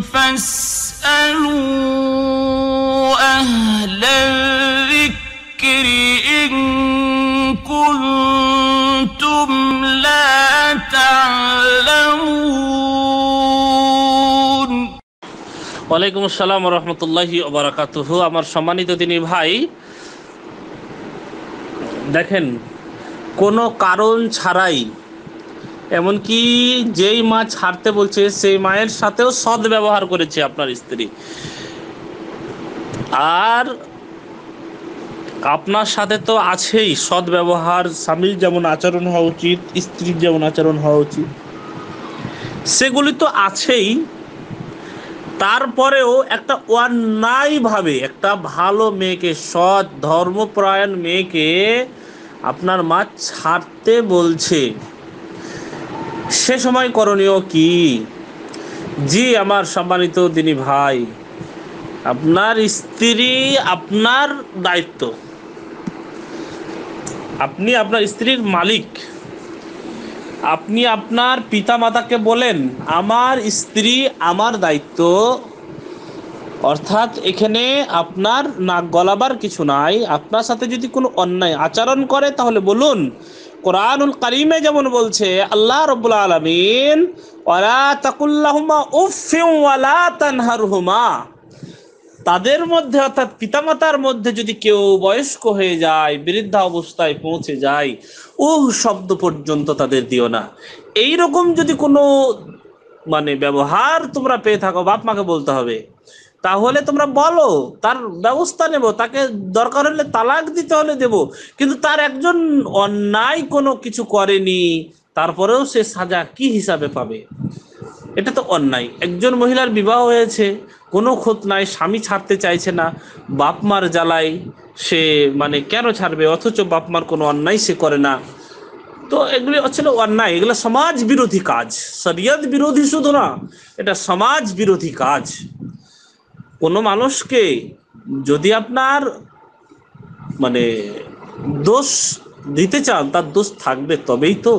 فاسألوا أهل الذكر إن كنتم لا تعلمون ওয়ালাইকুম আসসালাম রহমতুল্লাহি ওবরাকাতুহ আমার সম্মানিত তিনি ভাই দেখেন কোনো কারণ ছাড়াই এমনকি যেই মা ছাড়তে বলছে সেই মায়ের সাথেও সৎ ব্যবহার করেছে আপনার স্ত্রী আর আপনার সাথে তো আছেই সৎ ব্যবহার স্বামীর যেমন আচরণ হওয়া উচিত স্ত্রীর যেমন আচরণ হওয়া উচিত সেগুলি তো আছেই তারপরেও একটা অন্যায়ভাবে একটা ভালো মেয়েকে সৎ ধর্মপরায়ণ মেয়েকে আপনার মা ছাড়তে বলছে সে সময় করণীয় কি জি আমার সম্মানিত দিনী ভাই আপনার স্ত্রী আপনার দায়িত্ব আপনি আপনার স্ত্রীর মালিক আপনি আপনার পিতা মাতাকে বলেন আমার স্ত্রী আমার দায়িত্ব অর্থাৎ এখানে আপনার নাক গলাবার কিছু নাই আপনার সাথে যদি কোনো অন্যায় আচরণ করে তাহলে বলুন কোরআনুল কালিমে যেমন বলছে আল্লাহ রব্বুল আলমিন ওরা তাকুল্লাহুমা উফিউলা তানহারহুমা তাদের মধ্যে অর্থাৎ পিতামাতার মধ্যে যদি কেউ বয়স্ক হয়ে যায় বৃদ্ধা অবস্থায় পৌঁছে যায় ও শব্দ পর্যন্ত তাদের দিও না এই রকম যদি কোনো মানে ব্যবহার তোমরা পেয়ে থাকো বাপ মাকে বলতে হবে তাহলে তোমরা বলো তার ব্যবস্থা নেব তাকে দরকার হলে তালাক দিতে হলে দেব কিন্তু তার একজন অন্যায় কোনো কিছু করেনি তারপরেও সে সাজা কি হিসাবে পাবে এটা তো অন্যায় একজন মহিলার বিবাহ হয়েছে কোনো খোঁত নাই স্বামী ছাড়তে চাইছে না বাপ মার জ্বালায় সে মানে কেন ছাড়বে অথচ বাপ মার কোনো অন্যায় সে করে না তো এগুলি হচ্ছিল অন্যায় এগুলো সমাজ বিরোধী কাজ শরিয়ত বিরোধী শুধু না এটা সমাজ বিরোধী কাজ কোনো মানুষকে যদি আপনার মানে দোষ দিতে চান তার দোষ থাকবে তবেই তো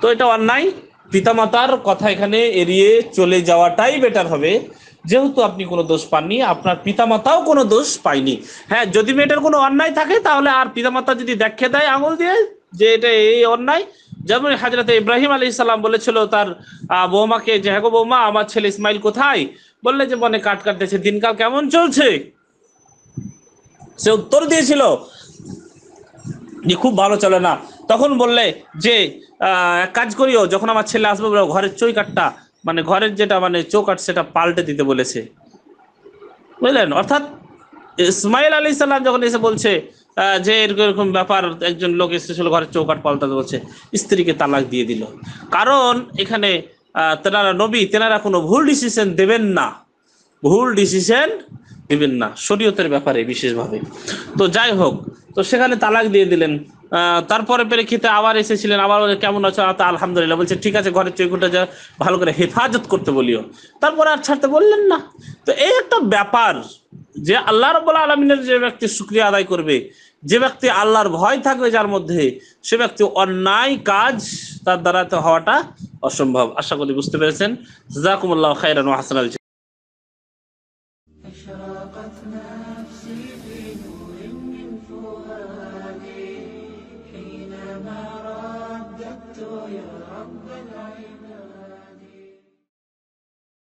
তো এটা অন্যায় পিতামাতার কথা এখানে এড়িয়ে চলে যাওয়াটাই বেটার হবে যেহেতু আপনি কোনো দোষ পাননি আপনার পিতামাতাও কোনো দোষ পায়নি হ্যাঁ যদি মেয়েটার কোনো অন্যায় থাকে তাহলে আর পিতামাতা যদি দেখে দেয় আঙুল দিয়ে যে এটা এই অন্যায় যেমন হাজরাতে ইব্রাহিম আলী ইসলাম বলেছিল তার বৌমাকে যে হ্যাঁ বৌমা আমার ছেলে ইসমাইল কোথায় বললে যে মনে কাট কাটতেছে দিনকাল কেমন চলছে সে উত্তর দিয়েছিল যে খুব ভালো চলে না তখন বললে যে এক কাজ করিও যখন আমার ছেলে আসবে ঘরের চই কাটটা মানে ঘরের যেটা মানে চৌকাট সেটা পাল্টে দিতে বলেছে বুঝলেন অর্থাৎ ইসমাইল আলী ইসলাম যখন এসে বলছে যে এরকম ব্যাপার একজন লোক এসেছিল ঘরে চৌকাট পাল্টাতে বলছে স্ত্রীকে তালাক দিয়ে দিল কারণ এখানে তেনারা নবী তেনারা কোনো ভুল ডিসিশন দেবেন না ভুল ডিসিশন দেবেন না শরীয়তের ব্যাপারে বিশেষভাবে তো যাই হোক তো সেখানে তালাক দিয়ে দিলেন তারপরে প্রেক্ষিতে আবার এসেছিলেন আবার কেমন আছো তা আলহামদুলিল্লাহ বলছে ঠিক আছে ঘরের চৌকুটা যা ভালো করে হেফাজত করতে বলিও তারপরে আর ছাড়তে বললেন না তো এই একটা ব্যাপার যে আল্লাহ রব আলমিনের যে ব্যক্তি সুক্রিয়া আদায় করবে যে ব্যক্তি আল্লাহর ভয় থাকবে যার মধ্যে সে ব্যক্তি অন্যায় কাজ তার তো হওয়াটা অসম্ভব আশা করি বুঝতে পেরেছেন জাকুমুল্লাহ খাই হাসান